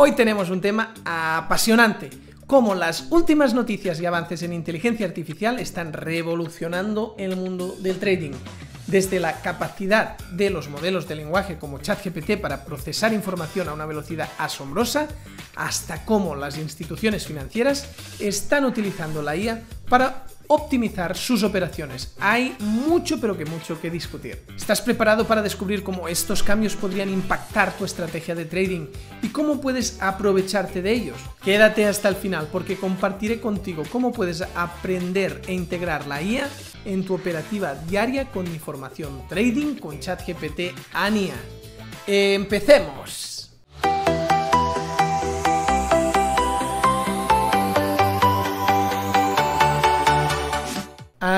Hoy tenemos un tema apasionante, cómo las últimas noticias y avances en inteligencia artificial están revolucionando el mundo del trading. Desde la capacidad de los modelos de lenguaje como ChatGPT para procesar información a una velocidad asombrosa, hasta cómo las instituciones financieras están utilizando la IA para optimizar sus operaciones. Hay mucho, pero que mucho que discutir. ¿Estás preparado para descubrir cómo estos cambios podrían impactar tu estrategia de trading y cómo puedes aprovecharte de ellos? Quédate hasta el final porque compartiré contigo cómo puedes aprender e integrar la IA en tu operativa diaria con mi formación Trading con ChatGPT ANIA. ¡Empecemos!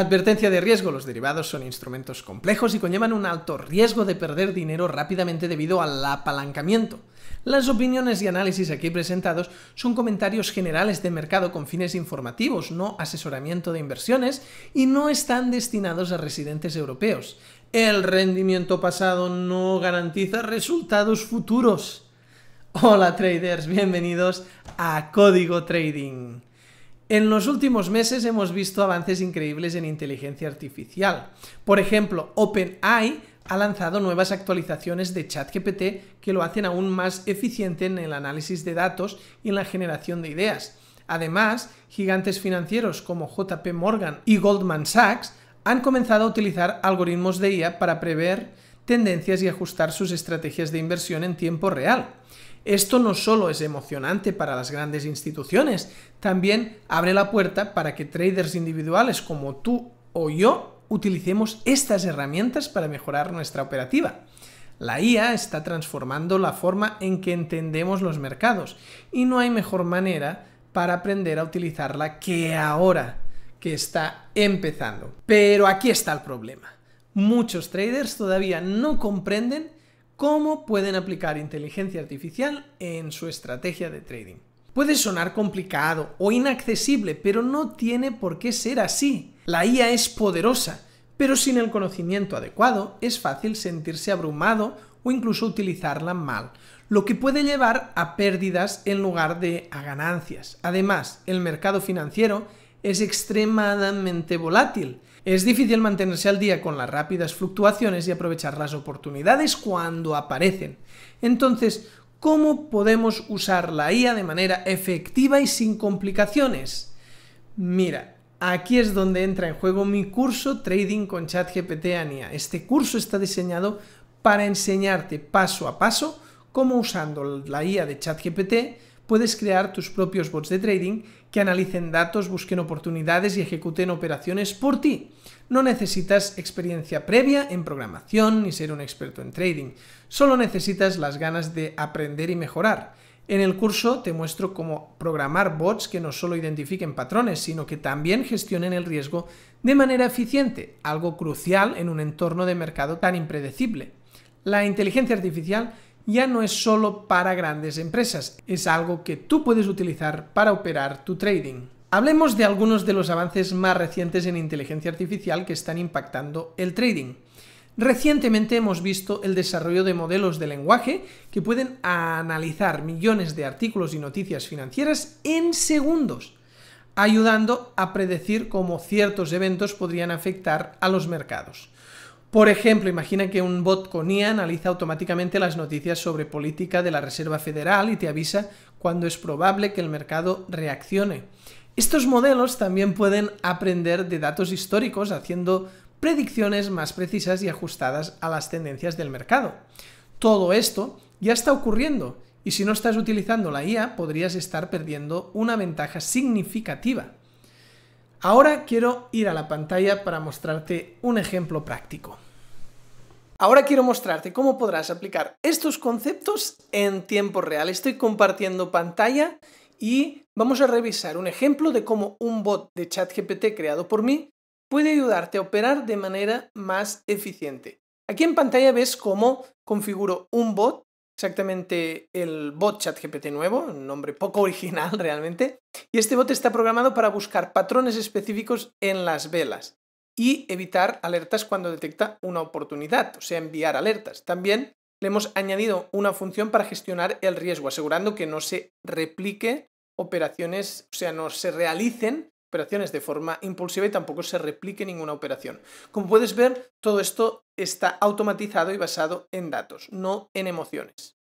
advertencia de riesgo. Los derivados son instrumentos complejos y conllevan un alto riesgo de perder dinero rápidamente debido al apalancamiento. Las opiniones y análisis aquí presentados son comentarios generales de mercado con fines informativos, no asesoramiento de inversiones y no están destinados a residentes europeos. El rendimiento pasado no garantiza resultados futuros. Hola traders, bienvenidos a Código Trading. En los últimos meses hemos visto avances increíbles en inteligencia artificial. Por ejemplo, OpenAI ha lanzado nuevas actualizaciones de ChatGPT que lo hacen aún más eficiente en el análisis de datos y en la generación de ideas. Además, gigantes financieros como JP Morgan y Goldman Sachs han comenzado a utilizar algoritmos de IA para prever tendencias y ajustar sus estrategias de inversión en tiempo real. Esto no solo es emocionante para las grandes instituciones, también abre la puerta para que traders individuales como tú o yo utilicemos estas herramientas para mejorar nuestra operativa. La IA está transformando la forma en que entendemos los mercados y no hay mejor manera para aprender a utilizarla que ahora que está empezando. Pero aquí está el problema. Muchos traders todavía no comprenden cómo pueden aplicar inteligencia artificial en su estrategia de trading. Puede sonar complicado o inaccesible, pero no tiene por qué ser así. La IA es poderosa, pero sin el conocimiento adecuado es fácil sentirse abrumado o incluso utilizarla mal, lo que puede llevar a pérdidas en lugar de a ganancias. Además, el mercado financiero es extremadamente volátil es difícil mantenerse al día con las rápidas fluctuaciones y aprovechar las oportunidades cuando aparecen. Entonces, ¿cómo podemos usar la IA de manera efectiva y sin complicaciones? Mira, Aquí es donde entra en juego mi curso Trading con ChatGPT ANIA. Este curso está diseñado para enseñarte paso a paso cómo usando la IA de ChatGPT puedes crear tus propios bots de trading que analicen datos, busquen oportunidades y ejecuten operaciones por ti. No necesitas experiencia previa en programación ni ser un experto en trading, solo necesitas las ganas de aprender y mejorar. En el curso te muestro cómo programar bots que no solo identifiquen patrones, sino que también gestionen el riesgo de manera eficiente, algo crucial en un entorno de mercado tan impredecible. La inteligencia artificial ya no es solo para grandes empresas, es algo que tú puedes utilizar para operar tu trading. Hablemos de algunos de los avances más recientes en inteligencia artificial que están impactando el trading. Recientemente hemos visto el desarrollo de modelos de lenguaje que pueden analizar millones de artículos y noticias financieras en segundos, ayudando a predecir cómo ciertos eventos podrían afectar a los mercados. Por ejemplo, imagina que un bot con IA analiza automáticamente las noticias sobre política de la Reserva Federal y te avisa cuando es probable que el mercado reaccione. Estos modelos también pueden aprender de datos históricos haciendo predicciones más precisas y ajustadas a las tendencias del mercado. Todo esto ya está ocurriendo y si no estás utilizando la IA podrías estar perdiendo una ventaja significativa. Ahora quiero ir a la pantalla para mostrarte un ejemplo práctico. Ahora quiero mostrarte cómo podrás aplicar estos conceptos en tiempo real. Estoy compartiendo pantalla y vamos a revisar un ejemplo de cómo un bot de ChatGPT creado por mí puede ayudarte a operar de manera más eficiente. Aquí en pantalla ves cómo configuro un bot, exactamente el bot ChatGPT nuevo, un nombre poco original realmente, y este bot está programado para buscar patrones específicos en las velas y evitar alertas cuando detecta una oportunidad, o sea, enviar alertas. También le hemos añadido una función para gestionar el riesgo, asegurando que no se replique operaciones, o sea, no se realicen operaciones de forma impulsiva y tampoco se replique ninguna operación. Como puedes ver, todo esto está automatizado y basado en datos, no en emociones.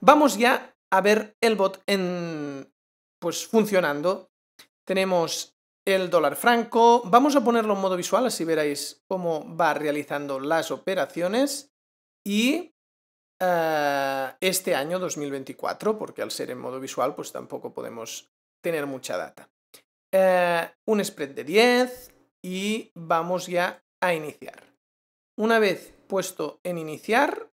Vamos ya a ver el bot en, pues, funcionando. Tenemos el dólar franco. Vamos a ponerlo en modo visual, así veréis cómo va realizando las operaciones y eh, este año 2024, porque al ser en modo visual, pues tampoco podemos tener mucha data. Eh, un spread de 10 y vamos ya a iniciar. Una vez puesto en iniciar,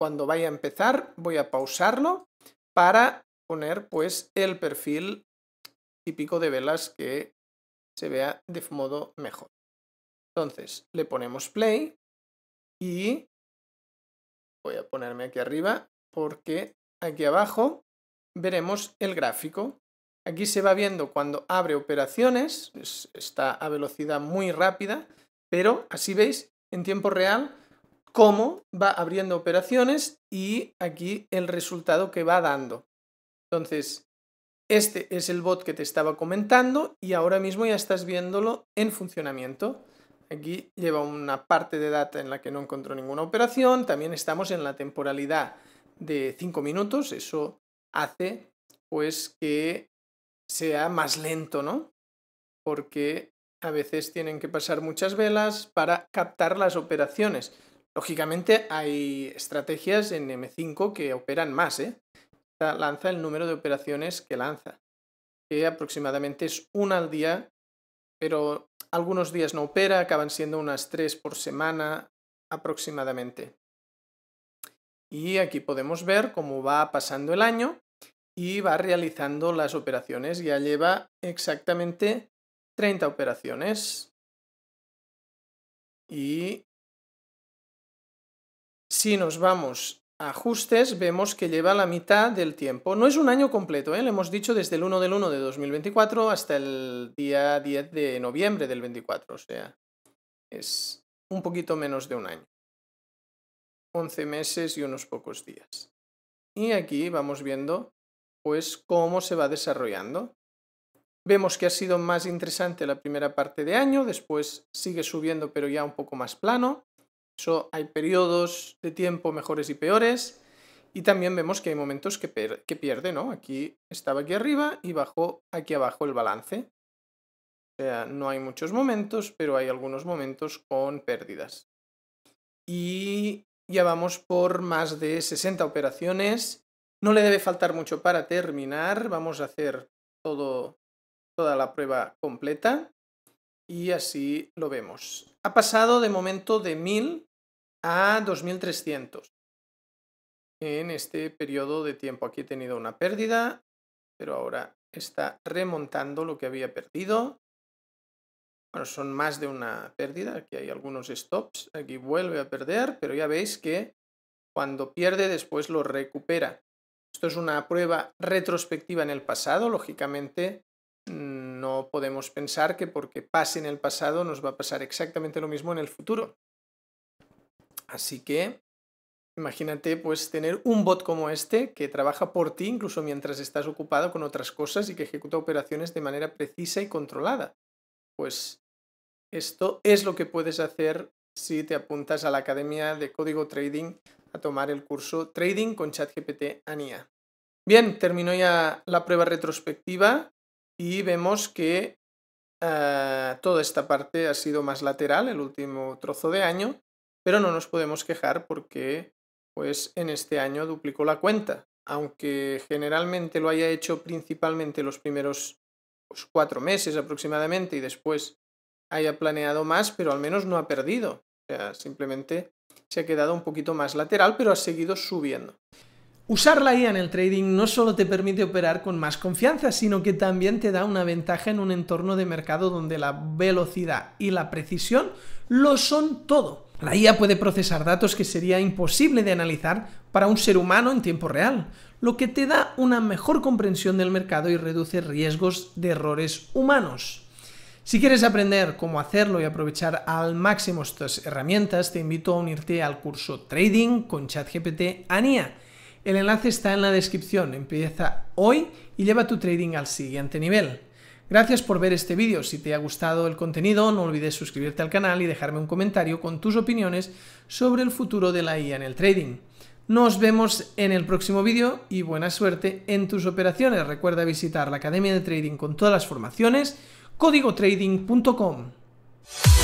cuando vaya a empezar, voy a pausarlo para poner pues el perfil típico de velas que se vea de modo mejor. Entonces, le ponemos play y voy a ponerme aquí arriba porque aquí abajo veremos el gráfico. Aquí se va viendo cuando abre operaciones, está a velocidad muy rápida, pero así veis en tiempo real cómo va abriendo operaciones y aquí el resultado que va dando. Entonces, este es el bot que te estaba comentando y ahora mismo ya estás viéndolo en funcionamiento. Aquí lleva una parte de data en la que no encontró ninguna operación. También estamos en la temporalidad de 5 minutos. Eso hace pues que sea más lento, ¿no? Porque a veces tienen que pasar muchas velas para captar las operaciones. Lógicamente hay estrategias en M5 que operan más, ¿eh? lanza el número de operaciones que lanza, que aproximadamente es una al día, pero algunos días no opera, acaban siendo unas tres por semana aproximadamente. Y aquí podemos ver cómo va pasando el año y va realizando las operaciones. Ya lleva exactamente 30 operaciones. Y si nos vamos ajustes vemos que lleva la mitad del tiempo. No es un año completo, ¿eh? le hemos dicho desde el 1 del 1 de 2024 hasta el día 10 de noviembre del 24, o sea, es un poquito menos de un año. 11 meses y unos pocos días. Y aquí vamos viendo pues cómo se va desarrollando. Vemos que ha sido más interesante la primera parte de año, después sigue subiendo pero ya un poco más plano. Eso hay periodos de tiempo mejores y peores. Y también vemos que hay momentos que, que pierde, ¿no? Aquí estaba aquí arriba y bajó aquí abajo el balance. O sea, no hay muchos momentos, pero hay algunos momentos con pérdidas. Y ya vamos por más de 60 operaciones. No le debe faltar mucho para terminar. Vamos a hacer todo, toda la prueba completa y así lo vemos. Ha pasado de momento de 1000 a 2300 en este periodo de tiempo. Aquí he tenido una pérdida, pero ahora está remontando lo que había perdido. Bueno, son más de una pérdida, aquí hay algunos stops, aquí vuelve a perder, pero ya veis que cuando pierde después lo recupera. Esto es una prueba retrospectiva en el pasado, lógicamente mm, no podemos pensar que porque pase en el pasado nos va a pasar exactamente lo mismo en el futuro. Así que imagínate pues tener un bot como este que trabaja por ti incluso mientras estás ocupado con otras cosas y que ejecuta operaciones de manera precisa y controlada. Pues esto es lo que puedes hacer si te apuntas a la Academia de Código Trading a tomar el curso Trading con ChatGPT ANIA. E Bien, terminó ya la prueba retrospectiva y vemos que ah, toda esta parte ha sido más lateral, el último trozo de año, pero no nos podemos quejar porque pues en este año duplicó la cuenta, aunque generalmente lo haya hecho principalmente los primeros pues, cuatro meses aproximadamente y después haya planeado más, pero al menos no ha perdido. O sea, simplemente se ha quedado un poquito más lateral, pero ha seguido subiendo. Usar la IA en el trading no solo te permite operar con más confianza, sino que también te da una ventaja en un entorno de mercado donde la velocidad y la precisión lo son todo. La IA puede procesar datos que sería imposible de analizar para un ser humano en tiempo real, lo que te da una mejor comprensión del mercado y reduce riesgos de errores humanos. Si quieres aprender cómo hacerlo y aprovechar al máximo estas herramientas, te invito a unirte al curso Trading con ChatGPT ANIA el enlace está en la descripción, empieza hoy y lleva tu trading al siguiente nivel. Gracias por ver este vídeo, si te ha gustado el contenido no olvides suscribirte al canal y dejarme un comentario con tus opiniones sobre el futuro de la IA en el trading. Nos vemos en el próximo vídeo y buena suerte en tus operaciones. Recuerda visitar la Academia de Trading con todas las formaciones, códigotrading.com.